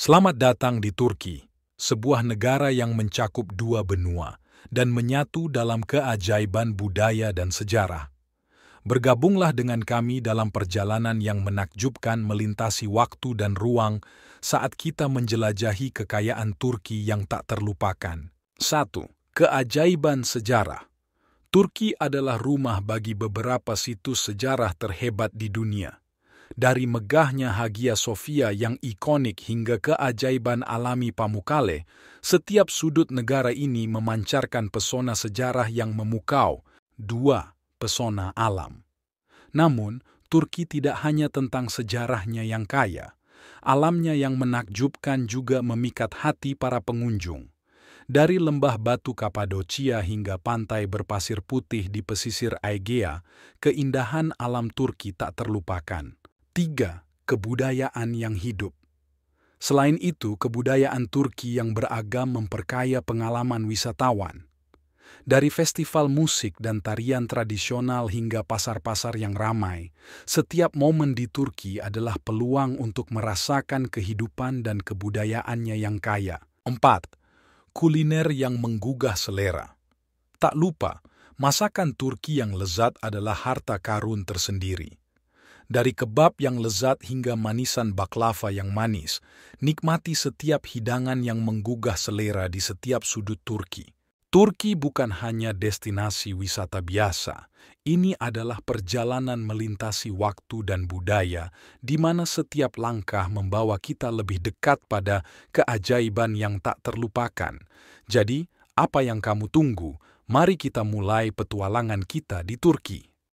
Selamat datang di Turki, sebuah negara yang mencakup dua benua dan menyatu dalam keajaiban budaya dan sejarah. Bergabunglah dengan kami dalam perjalanan yang menakjubkan melintasi waktu dan ruang saat kita menjelajahi kekayaan Turki yang tak terlupakan. 1. Keajaiban sejarah Turki adalah rumah bagi beberapa situs sejarah terhebat di dunia dari megahnya Hagia Sophia yang ikonik hingga keajaiban alami Pamukkale, setiap sudut negara ini memancarkan pesona sejarah yang memukau, dua pesona alam. Namun, Turki tidak hanya tentang sejarahnya yang kaya, alamnya yang menakjubkan juga memikat hati para pengunjung. Dari lembah batu Kapadocia hingga pantai berpasir putih di pesisir Aegea, keindahan alam Turki tak terlupakan. Tiga, kebudayaan yang hidup. Selain itu, kebudayaan Turki yang beragam memperkaya pengalaman wisatawan. Dari festival musik dan tarian tradisional hingga pasar-pasar yang ramai, setiap momen di Turki adalah peluang untuk merasakan kehidupan dan kebudayaannya yang kaya. empat Kuliner yang menggugah selera. Tak lupa, masakan Turki yang lezat adalah harta karun tersendiri. Dari kebab yang lezat hingga manisan baklava yang manis, nikmati setiap hidangan yang menggugah selera di setiap sudut Turki. Turki bukan hanya destinasi wisata biasa, ini adalah perjalanan melintasi waktu dan budaya, di mana setiap langkah membawa kita lebih dekat pada keajaiban yang tak terlupakan. Jadi, apa yang kamu tunggu? Mari kita mulai petualangan kita di Turki.